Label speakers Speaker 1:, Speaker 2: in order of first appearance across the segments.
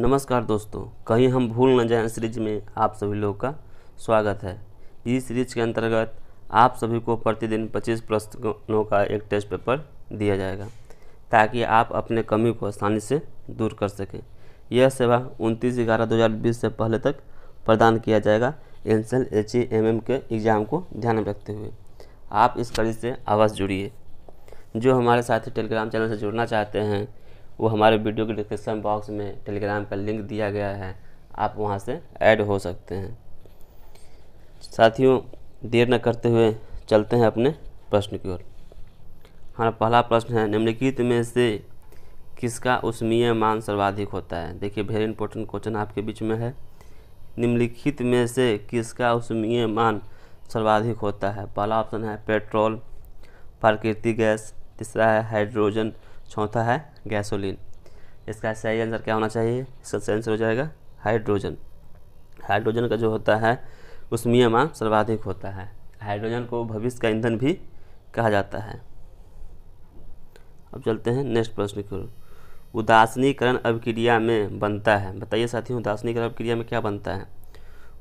Speaker 1: नमस्कार दोस्तों कहीं हम भूल न जाएं सीरीज में आप सभी लोगों का स्वागत है इस सीरीज के अंतर्गत आप सभी को प्रतिदिन 25 प्रश्नों का एक टेस्ट पेपर दिया जाएगा ताकि आप अपने कमी को आसानी से दूर कर सकें यह सेवा 29 ग्यारह 2020 से पहले तक प्रदान किया जाएगा N C H M M के एग्ज़ाम को ध्यान में रखते हुए आप इस कड़ी से आवाज़ जुड़िए जो हमारे साथी टेलीग्राम चैनल से जुड़ना चाहते हैं वो हमारे वीडियो के डिस्क्रिप्शन बॉक्स में टेलीग्राम का लिंक दिया गया है आप वहाँ से ऐड हो सकते हैं साथियों देर न करते हुए चलते हैं अपने प्रश्न की ओर हमारा पहला प्रश्न है निम्नलिखित में से किसका उष्मीय मान सर्वाधिक होता है देखिए वेरी इंपॉर्टेंट क्वेश्चन आपके बीच में है निम्नलिखित में से किसका उष्मीय मान सर्वाधिक होता है पहला ऑप्शन है पेट्रोल प्राकृतिक गैस तीसरा है हाइड्रोजन चौथा है गैसोलीन इसका सही आंसर क्या होना चाहिए इसका सही आंसर हो जाएगा हाइड्रोजन हाइड्रोजन का जो होता है उसमीय मान सर्वाधिक होता है हाइड्रोजन को भविष्य का ईंधन भी कहा जाता है अब चलते हैं नेक्स्ट प्रश्न की ओर उदासनीकरण अभिक्रिया में बनता है बताइए साथियों उदासनीकरण अभिक्रिया में क्या बनता है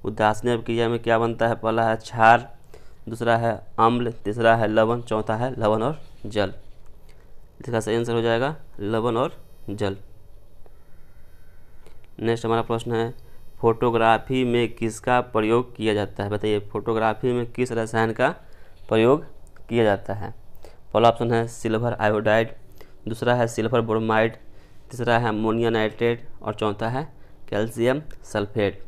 Speaker 1: उदासनी अभिक्रिया में क्या बनता है पहला है क्षार दूसरा है अम्ल तीसरा है लवण चौथा है लवण और जल इसका सही आंसर हो जाएगा लवण और जल नेक्स्ट हमारा प्रश्न है फोटोग्राफी में किसका प्रयोग किया जाता है बताइए फोटोग्राफी में किस रसायन का प्रयोग किया जाता है पहला ऑप्शन है सिल्वर आयोडाइड दूसरा है सिल्वर ब्रोमाइड तीसरा है अमोनिया नाइट्रेट और चौथा है कैल्शियम सल्फेट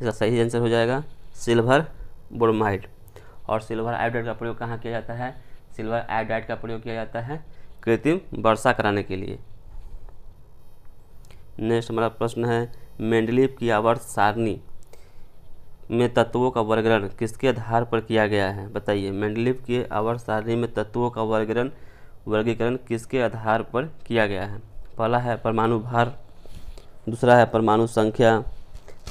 Speaker 1: इसका सही आंसर हो जाएगा सिल्वर ब्रोमाइड और सिल्वर आयोडाइड का प्रयोग कहाँ किया जाता है सिल्वर आयोडाइड का प्रयोग किया जाता है कृत्रिम वर्षा कराने के लिए नेक्स्ट हमारा प्रश्न है मेंडलिप की आवर्त सारणी में तत्वों का वर्गीकरण किसके आधार पर किया गया है बताइए मेंडलिप की आवर्त सारणी में तत्वों का वर्गीकरण वर्गीकरण किसके आधार पर किया गया है पहला है परमाणु भार दूसरा है परमाणु संख्या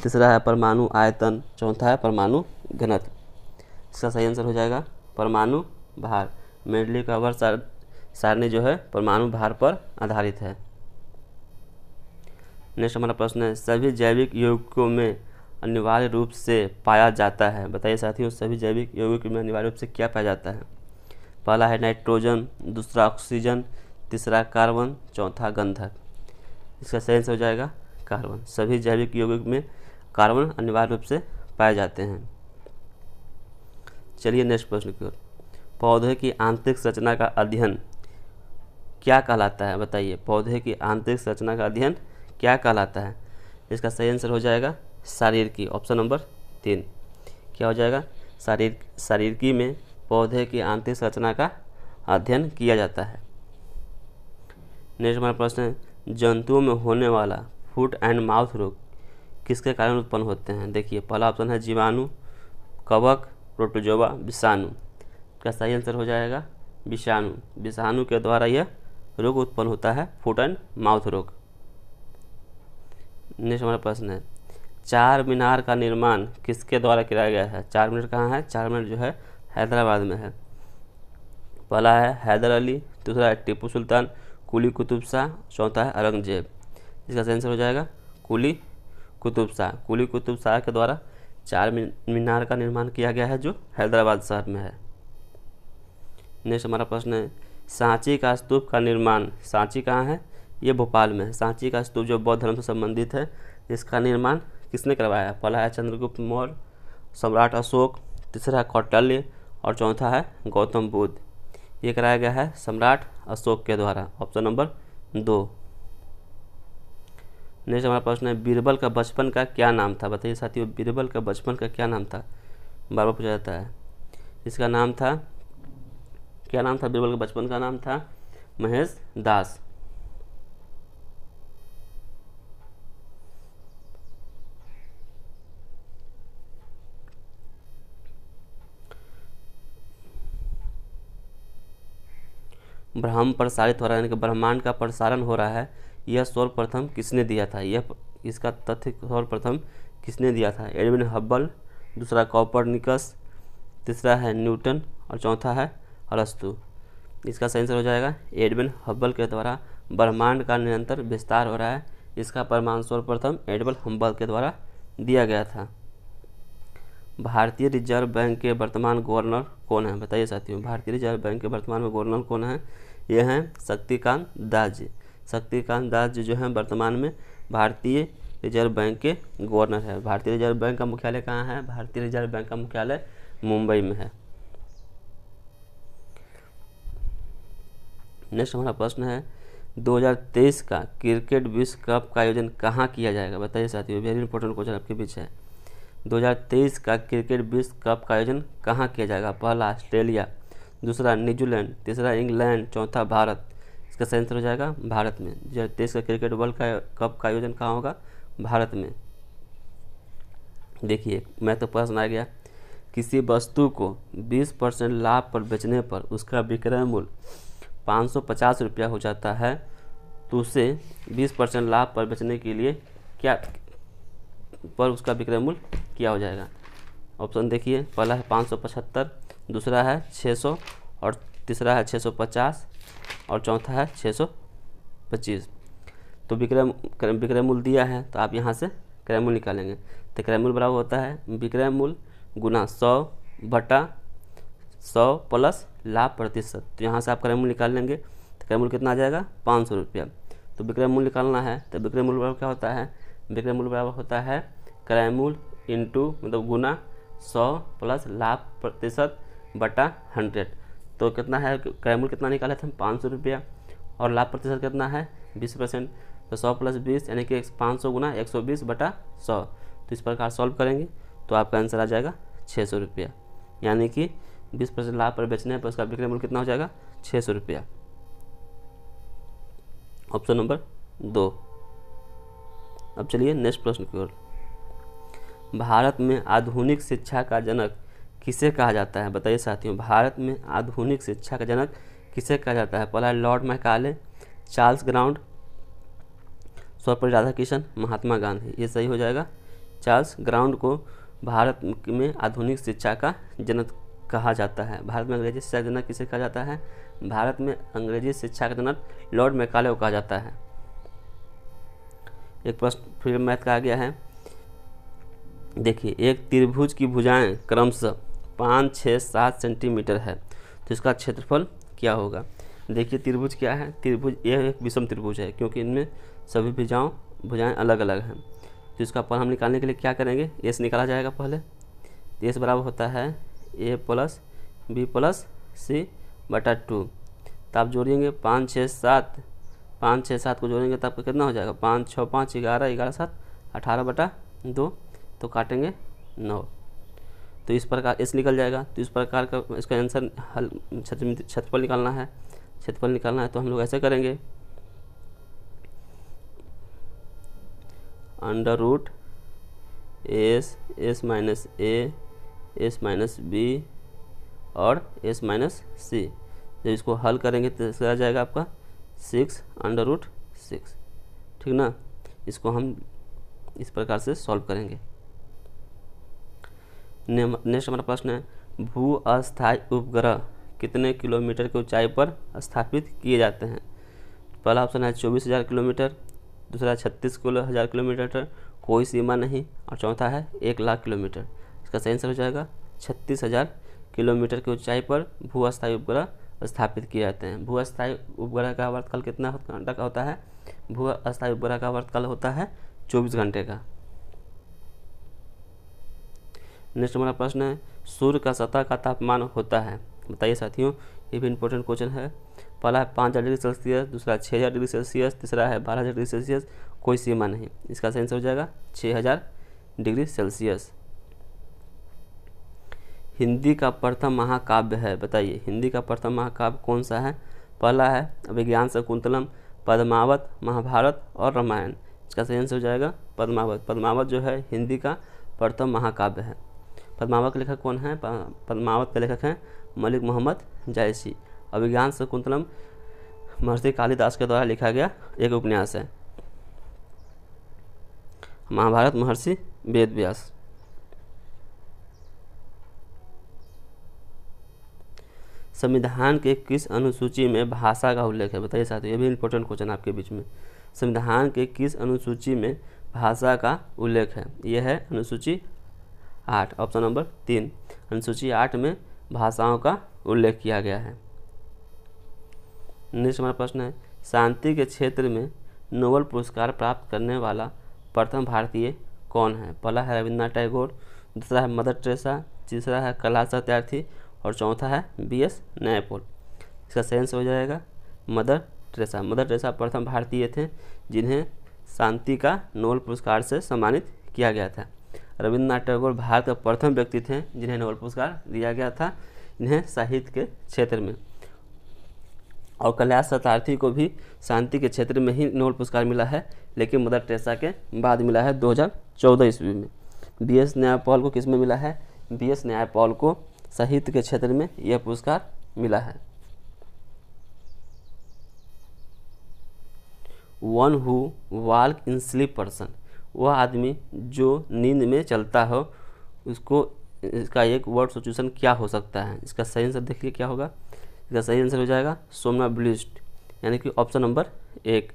Speaker 1: तीसरा है परमाणु आयतन चौथा है परमाणु घनत्व इसका सही आंसर हो जाएगा परमाणु भार मेडली कवर सार, सारणी जो है परमाणु भार पर आधारित है नेक्स्ट हमारा प्रश्न है सभी जैविक यौगिकों में अनिवार्य रूप से पाया जाता है बताइए साथियों सभी जैविक यौगिकों में अनिवार्य रूप से क्या पाया जाता है पहला है नाइट्रोजन दूसरा ऑक्सीजन तीसरा कार्बन चौथा गंधक इसका सही आंसर हो जाएगा कार्बन सभी जैविक यौगिक में कार्बन अनिवार्य रूप से पाए जाते हैं चलिए नेक्स्ट प्रश्न की ओर पौधे की आंतरिक संरचना का अध्ययन क्या कहलाता है बताइए पौधे की आंतरिक संरचना का अध्ययन क्या कहलाता है इसका सही आंसर हो जाएगा शारीर की ऑप्शन नंबर तीन क्या हो जाएगा शारीर शारीर की में पौधे की आंतरिक संरचना का अध्ययन किया जाता है नेक्स्ट हमारा प्रश्न है जंतुओं में होने वाला फूट एंड माउथ रोग किसके कारण उत्पन्न होते हैं देखिए पहला ऑप्शन है जीवाणु कवक प्रोटोजोवा विषाणु इसका सही आंसर हो जाएगा विषाणु विषाणु के द्वारा यह रोग उत्पन्न होता है फुट एंड माउथ रोग नेक्स्ट हमारा प्रश्न है चार मीनार का निर्माण किसके द्वारा किया गया है चार मीनार कहाँ है चार मीनार जो है हैदराबाद में है पहला है हैदर अली दूसरा है टीपू सुल्तान कुली कुतुब शाह चौथा है औरंगजेब इसका सही आंसर हो जाएगा कुली कुतुब शाह कुली कुतुब शाह के द्वारा चार मीनार का निर्माण किया गया है जो हैदराबाद शहर में है नेक्स्ट हमारा प्रश्न है सांची का स्तूप का निर्माण सांची कहाँ है ये भोपाल में है सांची का स्तूप जो बौद्ध धर्म से संबंधित है इसका निर्माण किसने करवाया पहला है चंद्रगुप्त मौर्य सम्राट अशोक तीसरा है कौटल्य और चौथा है गौतम बुद्ध ये कराया गया है सम्राट अशोक के द्वारा ऑप्शन नंबर दो नेक्स्ट हमारा प्रश्न है बीरबल का बचपन का क्या नाम था बताइए साथियों बीरबल का बचपन का क्या नाम था बार बार पूछा जाता है इसका नाम था क्या नाम था बीरबल का बचपन का नाम था महेश दास ब्रह्म प्रसारित हो रहा है यानी कि ब्रह्मांड का प्रसारण हो रहा है यह सर्वप्रथम किसने दिया था यह इसका तथ्य सर्वप्रथम किसने दिया था एडविन हब्बल दूसरा कॉपर निकस तीसरा है न्यूटन और चौथा है अरस्तु इसका सही आंसर हो जाएगा एडविन हब्बल के द्वारा ब्रह्मांड का निरंतर विस्तार हो रहा है इसका प्रमाण सर्वप्रथम एडबल हब्बल के द्वारा दिया गया था भारतीय रिजर्व बैंक के वर्तमान गवर्नर कौन है बताइए साथियों भारतीय रिजर्व बैंक के वर्तमान में गवर्नर कौन है ये हैं शक्तिकांत दास जी शक्तिकांत दास जी जो हैं वर्तमान में भारतीय रिजर्व बैंक के गवर्नर है भारतीय रिजर्व बैंक का मुख्यालय कहाँ है भारतीय रिजर्व बैंक का मुख्यालय मुंबई में है नेक्स्ट हमारा प्रश्न है 2023 का क्रिकेट विश्व कप का आयोजन कहाँ किया जाएगा बताइए साथियों वेरी इंपॉर्टेंट क्वेश्चन आपके बीच है 2023 का क्रिकेट विश्व कप का आयोजन कहाँ किया जाएगा पहला ऑस्ट्रेलिया दूसरा न्यूजीलैंड तीसरा इंग्लैंड चौथा भारत इसका सही आंसर हो जाएगा भारत में दो तेईस का क्रिकेट वर्ल्ड का कप का आयोजन कहाँ होगा भारत में देखिए मैं तो प्रश्न आ गया किसी वस्तु को 20 परसेंट लाभ पर बेचने पर उसका विक्रय मूल्य पाँच सौ पचास रुपया हो जाता है तो उसे बीस परसेंट लाभ पर बेचने के लिए क्या पर उसका विक्रय मूल्य क्या हो जाएगा ऑप्शन देखिए पहला है पाँच सौ पचहत्तर दूसरा है छः सौ और तीसरा है छः सौ पचास और चौथा है छः सौ पच्चीस तो विक्रय विक्रय मूल्य दिया है तो आप यहाँ से क्रय मूल्य निकालेंगे तो क्रय मूल्य बराबर होता है विक्रय मूल्य गुना सौ बटा सौ प्लस लाभ प्रतिशत तो यहाँ से आप क्रय मूल्य निकाल लेंगे तो क्रय मूल्य कितना आ जाएगा पाँच सौ रुपया तो विक्रय मूल्य निकालना है तो विक्रय मूल्य बराबर क्या होता है विक्रय मूल्य बराबर होता है क्रय मूल्य इंटू मतलब गुना सौ प्लस लाभ प्रतिशत बटा हंड्रेड तो कितना है क्रय मूल्य कितना निकाले थे पाँच सौ रुपया और लाभ प्रतिशत कितना है बीस परसेंट तो सौ प्लस बीस यानी कि पाँच सौ गुना एक सौ बीस बटा सौ तो इस प्रकार सॉल्व करेंगे तो आपका आंसर आ जाएगा छः सौ रुपया यानी कि बीस परसेंट लाभ पर बेचने पर उसका विक्रय मूल्य कितना हो जाएगा छः सौ रुपया ऑप्शन नंबर दो अब चलिए नेक्स्ट प्रश्न की ओर भारत में आधुनिक शिक्षा का जनक किसे कहा जाता है बताइए साथियों भारत में आधुनिक शिक्षा का जनक किसे कहा जाता है पहला Lord Macaulay Charles Grant Sarvepalli Radhakishan Mahatma Gandhi ये सही हो जाएगा चार्ल्स ग्राउंड को भारत में आधुनिक शिक्षा का जनक कहा जाता है भारत में अंग्रेजी शिक्षा जनक किसे कहा जाता है भारत में अंग्रेजी शिक्षा का जनक लॉर्ड मैकाले को कहा जाता है एक प्रश्न फिर मैथ कहा गया है देखिए एक त्रिभुज की भुजाएं क्रमशः पाँच छः सात सेंटीमीटर है तो इसका क्षेत्रफल क्या होगा देखिए त्रिभुज क्या है त्रिभुज यह एक विषम त्रिभुज है क्योंकि इनमें सभी भुजाओं भुजाएं अलग अलग हैं तो इसका पद हम निकालने के लिए क्या करेंगे एस निकाला जाएगा पहले एस बराबर होता है A plus B plus C बटा टू तो आप जोड़ेंगे पाँच छः सात पाँच छः सात को जोड़ेंगे तो आपका कितना हो जाएगा पाँच छः पाँच ग्यारह ग्यारह सात अठारह बटा दो तो काटेंगे नौ तो इस प्रकार इस निकल जाएगा तो इस प्रकार का इसका आंसर हल छतफल निकालना है छतफल निकालना है तो हम लोग ऐसे करेंगे under root S S minus A S minus B और एस माइनस सी जब इसको हल करेंगे तो इसका आ जाएगा आपका सिक्स अंडर रूट सिक्स ठीक ना इसको हम इस प्रकार से सॉल्व करेंगे नेक्स्ट हमारा प्रश्न है भू अस्थायी उपग्रह कितने किलोमीटर की ऊंचाई पर स्थापित किए जाते हैं पहला ऑप्शन है चौबीस हज़ार किलोमीटर दूसरा छत्तीस हज़ार किलोमीटर कोई सीमा नहीं और चौथा है एक लाख किलोमीटर इसका सही आंसर हो जाएगा छत्तीस हज़ार किलोमीटर की ऊंचाई पर भू अस्थायी उपग्रह स्थापित किए जाते हैं भू अस्थायी उपग्रह का वर्तकाल कितना घंटा का होता है भू अस्थायी उपग्रह का वर्तकाल होता है चौबीस घंटे का नेक्स्ट हमारा प्रश्न है सूर्य का सतह का तापमान होता है बताइए साथियों ये भी इंपॉर्टेंट क्वेश्चन है पहला है पाँच हज़ार डिग्री सेल्सियस दूसरा छः हज़ार डिग्री सेल्सियस तीसरा है बारह हज़ार डिग्री सेल्सियस कोई सीमा नहीं इसका आंसर हो जाएगा छः हज़ार डिग्री सेल्सियस हिंदी का प्रथम महाकाव्य है बताइए हिंदी का प्रथम महाकाव्य कौन सा है पहला है अभिज्ञान शकुंतलम पद्मावत महाभारत और रामायण इसका सही आंसर हो जाएगा पद्मावत पद्मावत जो है हिंदी का प्रथम महाकाव्य है पद्मावत के लेखक कौन है पद्मावत के लेखक हैं मलिक मोहम्मद जायसी अभिज्ञान शकुंतलम महर्षि कालिदास के द्वारा लिखा गया एक उपन्यास है महाभारत महर्षि वेद व्यास संविधान के किस अनुसूची में भाषा का उल्लेख है बताइए साथियों ये भी इम्पोर्टेंट क्वेश्चन आपके बीच में संविधान के किस अनुसूची में भाषा का उल्लेख है यह है अनुसूची आठ ऑप्शन नंबर तीन अनुसूची आठ में भाषाओं का उल्लेख किया गया है नेक्स्ट हमारा प्रश्न है शांति के क्षेत्र में नोबल पुरस्कार प्राप्त करने वाला प्रथम भारतीय कौन है पहला है रविन्द्रनाथ टैगोर दूसरा है मदर ट्रेसा तीसरा है कला सत्यार्थी और चौथा है बी एस नयपुल इसका सेंस हो जाएगा मदर ट्रेसा मदर ट्रेसा प्रथम भारतीय थे जिन्हें शांति का नोबल पुरस्कार से सम्मानित किया गया था रविन्द्रनाथ टैगोर भारत का प्रथम व्यक्ति थे जिन्हें नोबल पुरस्कार दिया गया था इन्हें साहित्य के क्षेत्र में और कैलाश सतार्थी को भी शांति के क्षेत्र में ही नोबल पुरस्कार मिला है लेकिन मदर ट्रेसा के बाद मिला है 2014 ईस्वी में बी एस न्यायपाल को किस में मिला है बी एस न्यायपाल को साहित्य के क्षेत्र में यह पुरस्कार मिला है one who walk in sleep person वह आदमी जो नींद में चलता हो उसको इसका एक वर्ड सिचुएशन क्या हो सकता है इसका सही आंसर देखिए क्या होगा इसका सही आंसर हो जाएगा सोमना ब्लिस्ट यानी कि ऑप्शन नंबर एक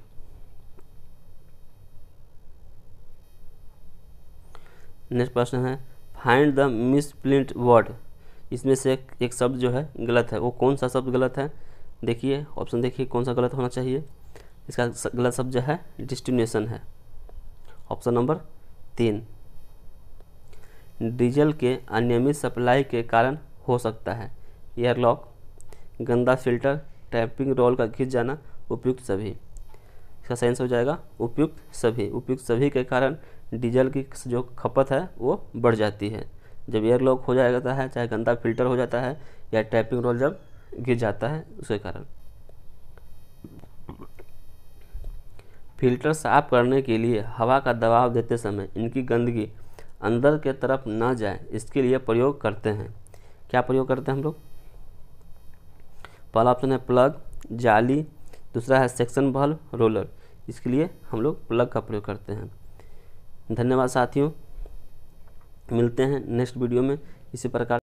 Speaker 1: नेक्स्ट प्रश्न है find the mis misspelt word इसमें से एक शब्द जो है गलत है वो कौन सा शब्द गलत है देखिए ऑप्शन देखिए कौन सा गलत होना चाहिए इसका गलत शब्द जो है डिस्टिनेशन है ऑप्शन नंबर तीन डीजल के अनियमित सप्लाई के कारण हो सकता है एयरलॉक गंदा फिल्टर टैपिंग रोल का घिस जाना उपयुक्त सभी इसका सेंस हो जाएगा उपयुक्त सभी उपयुक्त सभी के कारण डीजल की जो खपत है वो बढ़ जाती है जब एयर लॉक हो जाता है चाहे गंदा फिल्टर हो जाता है या टैपिंग रोल जब गिर जाता है उसके कारण फिल्टर साफ करने के लिए हवा का दबाव देते समय इनकी गंदगी अंदर के तरफ ना जाए इसके लिए प्रयोग करते हैं क्या प्रयोग करते हैं हम लोग पहला ऑप्शन है प्लग जाली दूसरा है सेक्शन बल्ब रोलर इसके लिए हम लोग प्लग का प्रयोग करते हैं धन्यवाद साथियों मिलते हैं नेक्स्ट वीडियो में इसी प्रकार